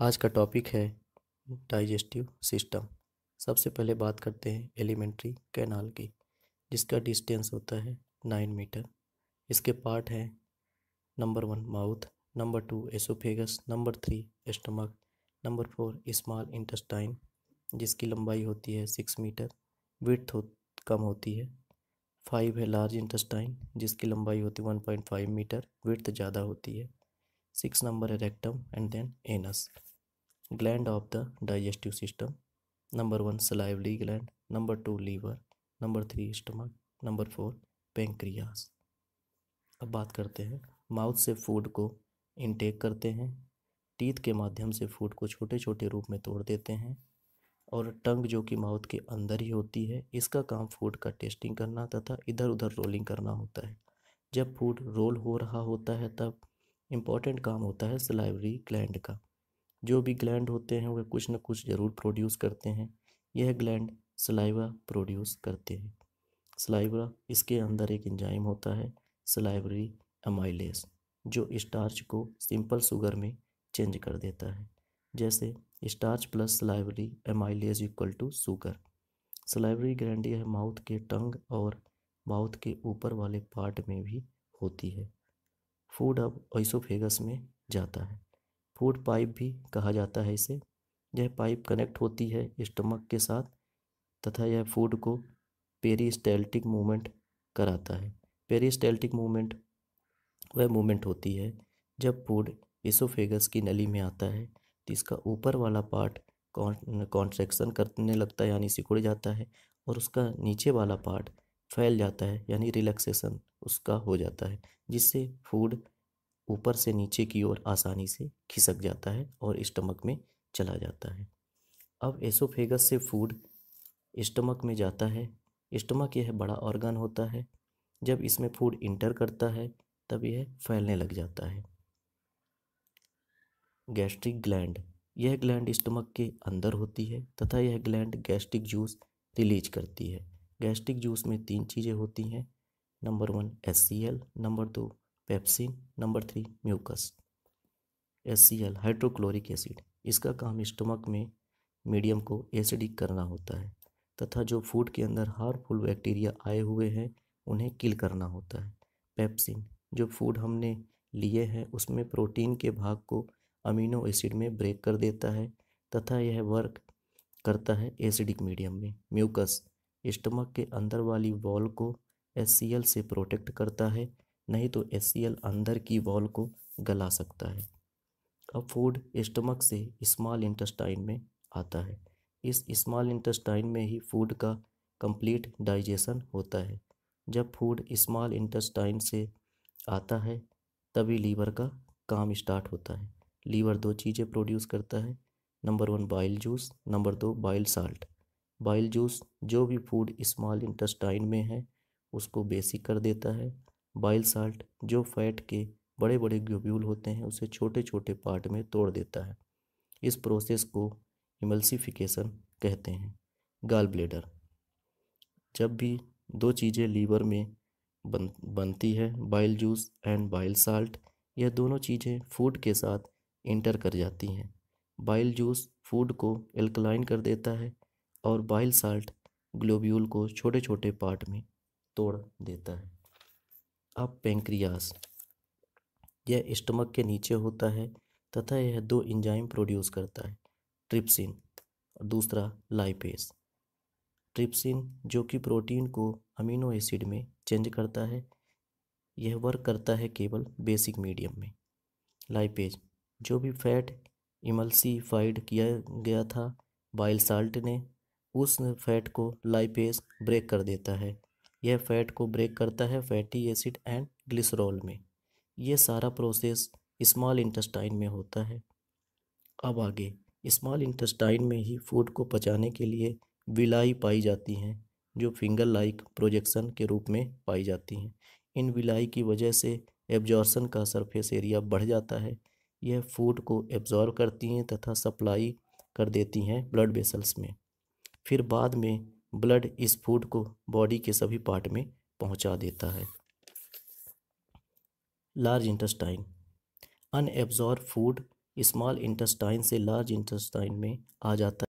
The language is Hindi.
आज का टॉपिक है डाइजेस्टिव सिस्टम सबसे पहले बात करते हैं एलिमेंट्री कैनाल की जिसका डिस्टेंस होता है नाइन मीटर इसके पार्ट हैं number one mouth number two oesophagus number three stomach number four small intestine जिसकी लंबाई होती है सिक्स मीटर विथ हो, कम होती है फाइव है लार्ज इंटस्टाइन जिसकी लंबाई होती है one point five metre with ज़्यादा होती है सिक्स नंबर है rectum and then anus gland of the digestive system number one salivary gland number two liver number three stomach number four pancreas अब बात करते हैं माउथ से फूड को इनटेक करते हैं टीथ के माध्यम से फूड को छोटे छोटे रूप में तोड़ देते हैं और टंग जो कि माउथ के अंदर ही होती है इसका काम फूड का टेस्टिंग करना तथा इधर उधर रोलिंग करना होता है जब फूड रोल हो रहा होता है तब इम्पॉर्टेंट काम होता है सलाइवरी ग्लैंड का जो भी ग्लैंड होते हैं वे कुछ न कुछ ज़रूर प्रोड्यूस करते हैं यह ग्लैंड सलाइवा प्रोड्यूस करते हैं सलाइवा इसके अंदर एक इंजाइम होता है सलाइवरी अमाइलेस जो स्टार्च को सिंपल शुगर में चेंज कर देता है जैसे starch plus salivary amylase equal to sugar salivary gland है माउथ के टंग और माउथ के ऊपर वाले पार्ट में भी होती है फूड अब ऐसोफेगस में जाता है फूड पाइप भी कहा जाता है इसे यह पाइप कनेक्ट होती है स्टमक के साथ तथा यह फूड को पेरी मूवमेंट कराता है पेरी मूवमेंट वह मूवमेंट होती है जब फूड इसोफेगस की नली में आता है तो इसका ऊपर वाला पार्ट कॉन्ट्रैक्शन करने लगता है यानी सिकुड़ जाता है और उसका नीचे वाला पार्ट फैल जाता है यानी रिलैक्सेशन उसका हो जाता है जिससे फूड ऊपर से नीचे की ओर आसानी से खिसक जाता है और स्टमक में चला जाता है अब एसोफेगस से फूड स्टमक में जाता है स्टमक यह बड़ा ऑर्गन होता है जब इसमें फूड इंटर करता है तब यह फैलने लग जाता है गैस्ट्रिक ग्लैंड यह ग्लैंड स्टमक के अंदर होती है तथा यह ग्लैंड गैस्ट्रिक जूस रिलीज करती है गैस्ट्रिक जूस में तीन चीज़ें होती हैं number one S C L number दो pepsin number three mucus S C L hydrochloric acid इसका काम स्टमक में मीडियम को एसिडिक करना होता है तथा जो फूड के अंदर हार्मफुल बैक्टीरिया आए हुए हैं उन्हें किल करना होता है पेप्सिन जो फूड हमने लिए हैं उसमें प्रोटीन के भाग को अमीनो एसिड में ब्रेक कर देता है तथा यह वर्क करता है एसिडिक मीडियम में म्यूकस स्टमक के अंदर वाली वॉल को एस से प्रोटेक्ट करता है नहीं तो एस अंदर की वॉल को गला सकता है अब फूड स्टमक से स्मॉल इंटेस्टाइन में आता है इस स्मॉल इंटेस्टाइन में ही फूड का कंप्लीट डाइजेशन होता है जब फूड स्मॉल इंटेस्टाइन से आता है तभी लीवर का काम स्टार्ट होता है लीवर दो चीज़ें प्रोड्यूस करता है number one bile juice number दो बाइल साल्ट बाइल जूस जो भी फूड स्मॉल इंटस्टाइन में है उसको बेसिक कर देता है बाइल साल्ट जो फैट के बड़े बड़े ग्लोब्यूल होते हैं उसे छोटे छोटे पार्ट में तोड़ देता है इस प्रोसेस को इमल्सिफिकेशन कहते हैं गाल ब्लेडर जब भी दो चीज़ें लीवर में बन बनती है bile juice and bile salt यह दोनों चीज़ें फूड के साथ इंटर कर जाती हैं बाइल जूस फूड को एल्कलाइन कर देता है और बाइल साल्ट ग्लोब्यूल को छोटे छोटे पार्ट में तोड़ देता है अब पेंक्रियास यह स्टमक के नीचे होता है तथा यह दो इंजाइम प्रोड्यूस करता है ट्रिप्सिन और दूसरा लाइपेस ट्रिप्सिन जो कि प्रोटीन को अमीनो एसिड में चेंज करता है यह वर्क करता है केवल बेसिक मीडियम में लाइपेज जो भी फैट इमल्सीफाइड किया गया था बाइल साल्ट ने उस फैट को लाइपेज ब्रेक कर देता है यह फैट को ब्रेक करता है फैटी एसिड एंड ग्लिसरॉल में यह सारा प्रोसेस स्मॉल इंटेस्टाइन में होता है अब आगे स्मॉल इंटेस्टाइन में ही फूड को पचाने के लिए विलाई पाई जाती हैं जो फिंगर लाइक प्रोजेक्शन के रूप में पाई जाती हैं इन विलाई की वजह से एब्जॉर्सन का सरफेस एरिया बढ़ जाता है यह फूड को एब्जॉर्व करती हैं तथा सप्लाई कर देती हैं ब्लड वेसल्स में फिर बाद में ब्लड इस फूड को बॉडी के सभी पार्ट में पहुंचा देता है large intestine unabsorb food small intestine से लार्ज इंटेस्टाइन में आ जाता